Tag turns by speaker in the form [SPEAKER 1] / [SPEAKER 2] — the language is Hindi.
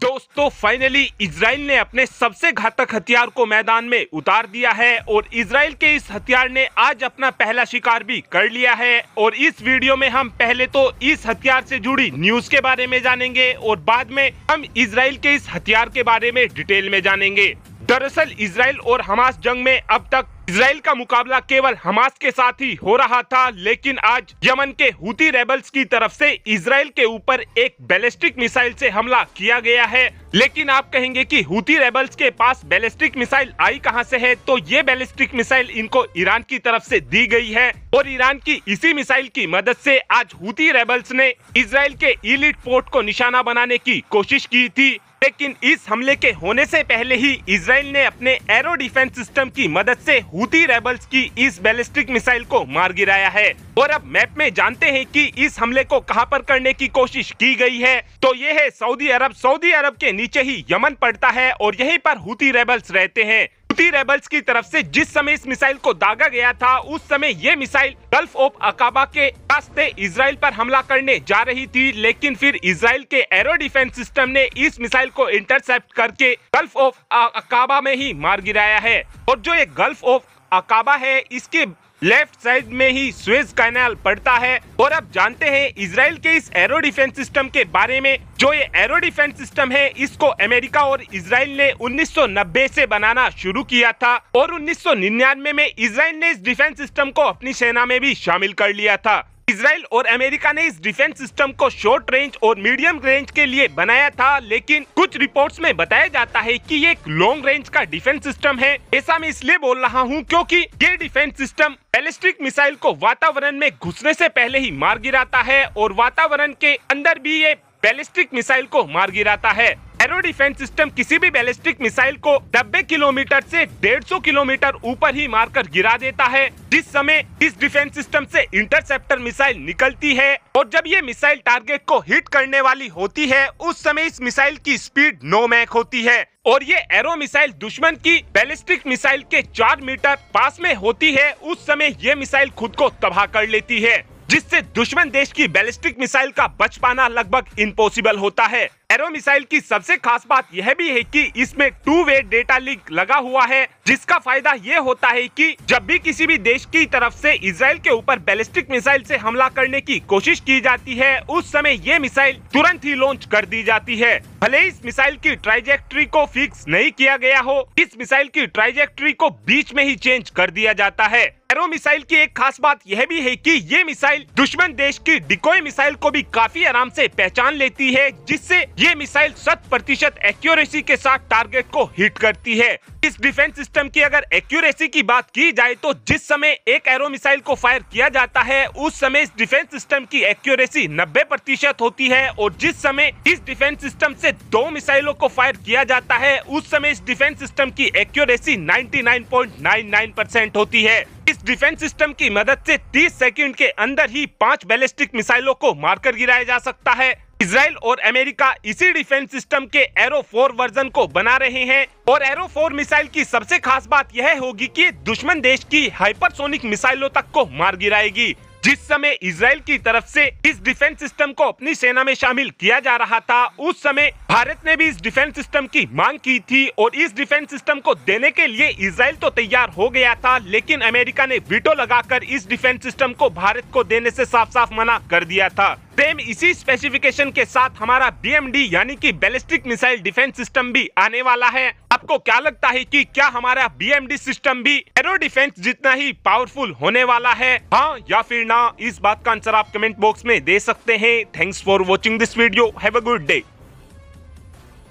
[SPEAKER 1] दोस्तों फाइनली इसराइल ने अपने सबसे घातक हथियार को मैदान में उतार दिया है और इसराइल के इस हथियार ने आज अपना पहला शिकार भी कर लिया है और इस वीडियो में हम पहले तो इस हथियार से जुड़ी न्यूज के बारे में जानेंगे और बाद में हम इसराइल के इस हथियार के बारे में डिटेल में जानेंगे दरअसल इसराइल और हमास जंग में अब तक इसराइल का मुकाबला केवल हमास के साथ ही हो रहा था लेकिन आज यमन के हूती रेबल्स की तरफ से इसराइल के ऊपर एक बैलिस्टिक मिसाइल से हमला किया गया है लेकिन आप कहेंगे कि हूती रेबल्स के पास बैलिस्टिक मिसाइल आई कहां से है तो ये बैलिस्टिक मिसाइल इनको ईरान की तरफ से दी गई है और ईरान की इसी मिसाइल की मदद से आज हूती रेबल्स ने इसराइल के इलिट पोर्ट को निशाना बनाने की कोशिश की थी लेकिन इस हमले के होने से पहले ही इसराइल ने अपने एरो डिफेंस सिस्टम की मदद से हूती रेबल्स की इस बैलिस्टिक मिसाइल को मार गिराया है और अब मैप में जानते हैं कि इस हमले को कहां पर करने की कोशिश की गई है तो ये है सऊदी अरब सऊदी अरब के नीचे ही यमन पड़ता है और यहीं पर हूती रेबल्स रहते हैं हुती रेबल्स की तरफ से जिस समय इस मिसाइल को दागा गया था उस समय ये मिसाइल गल्फ ऑफ अकाबा के रास्ते इसराइल पर हमला करने जा रही थी लेकिन फिर इसराइल के एरो डिफेंस सिस्टम ने इस मिसाइल को इंटरसेप्ट करके गल्फ ऑफ अकाबा में ही मार गिराया है और जो ये गल्फ ऑफ अकाबा है इसके लेफ्ट साइड में ही स्वेज कैनाल पड़ता है और अब जानते हैं इसराइल के इस एरो डिफेंस सिस्टम के बारे में जो ये एरो डिफेंस सिस्टम है इसको अमेरिका और इसराइल ने 1990 से बनाना शुरू किया था और 1999 में इसराइल ने इस डिफेंस सिस्टम को अपनी सेना में भी शामिल कर लिया था इसराइल और अमेरिका ने इस डिफेंस सिस्टम को शॉर्ट रेंज और मीडियम रेंज के लिए बनाया था लेकिन कुछ रिपोर्ट्स में बताया जाता है कि ये एक लॉन्ग रेंज का डिफेंस सिस्टम है ऐसा मैं इसलिए बोल रहा हूँ क्योंकि ये डिफेंस सिस्टम बैलिस्टिक मिसाइल को वातावरण में घुसने से पहले ही मार गिराता है और वातावरण के अंदर भी ये बैलिस्टिक मिसाइल को मार गिराता है डिफेंस सिस्टम किसी भी बैलिस्टिक मिसाइल को नब्बे किलोमीटर से 150 किलोमीटर ऊपर ही मारकर गिरा देता है जिस समय इस डिफेंस सिस्टम से इंटरसेप्टर मिसाइल निकलती है और जब ये मिसाइल टारगेट को हिट करने वाली होती है उस समय इस मिसाइल की स्पीड नो मैक होती है और ये एरो मिसाइल दुश्मन की बैलिस्टिक मिसाइल के चार मीटर पास में होती है उस समय ये मिसाइल खुद को तबाह कर लेती है जिससे दुश्मन देश की बैलिस्टिक मिसाइल का बच पाना लगभग इम्पोसिबल होता है एरो मिसाइल की सबसे खास बात यह भी है कि इसमें टू वे डेटा लिंक लगा हुआ है जिसका फायदा ये होता है कि जब भी किसी भी देश की तरफ से इसराइल के ऊपर बैलिस्टिक मिसाइल से हमला करने की कोशिश की जाती है उस समय ये मिसाइल तुरंत ही लॉन्च कर दी जाती है भले इस मिसाइल की ट्राइजेक्ट्री को फिक्स नहीं किया गया हो इस मिसाइल की ट्राइजेक्ट्री को बीच में ही चेंज कर दिया जाता है एरो मिसाइल की एक खास बात यह भी है कि ये मिसाइल दुश्मन देश की डिकोई मिसाइल को भी काफी आराम से पहचान लेती है जिससे ये मिसाइल शत प्रतिशत एक्यूरेसी के साथ टारगेट को हिट करती है इस डिफेंस सिस्टम की अगर एक्यूरेसी की बात की जाए तो जिस समय एक एरो मिसाइल को फायर किया जाता है उस समय इस डिफेंस सिस्टम की एक्यूरेसी नब्बे प्रतिशत होती है और जिस समय इस डिफेंस सिस्टम से दो मिसाइलों को फायर किया जाता है उस समय इस डिफेंस सिस्टम की एक्यूरेसी 99.99 परसेंट होती है इस डिफेंस सिस्टम की मदद से 30 सेकंड के अंदर ही पांच बैलिस्टिक मिसाइलों को मारकर गिराया जा सकता है इसराइल और अमेरिका इसी डिफेंस सिस्टम के एरो फोर वर्जन को बना रहे हैं और एरो फोर मिसाइल की सबसे खास बात यह होगी कि दुश्मन देश की हाइपरसोनिक मिसाइलों तक को मार गिराएगी जिस समय इसराइल की तरफ से इस डिफेंस सिस्टम को अपनी सेना में शामिल किया जा रहा था उस समय भारत ने भी इस डिफेंस सिस्टम की मांग की थी और इस डिफेंस सिस्टम को देने के लिए इसराइल तो तैयार हो गया था लेकिन अमेरिका ने वीटो लगाकर इस डिफेंस सिस्टम को भारत को देने से साफ साफ मना कर दिया था सेम इसी स्पेसिफिकेशन के साथ हमारा बी यानी कि बैलिस्टिक मिसाइल डिफेंस सिस्टम भी आने वाला है आपको क्या लगता है कि क्या हमारा बीएमडी सिस्टम भी एरो डिफेंस जितना ही पावरफुल होने वाला है हाँ या फिर ना इस बात का आंसर आप कमेंट बॉक्स में दे सकते हैं thanks for watching this video have a good day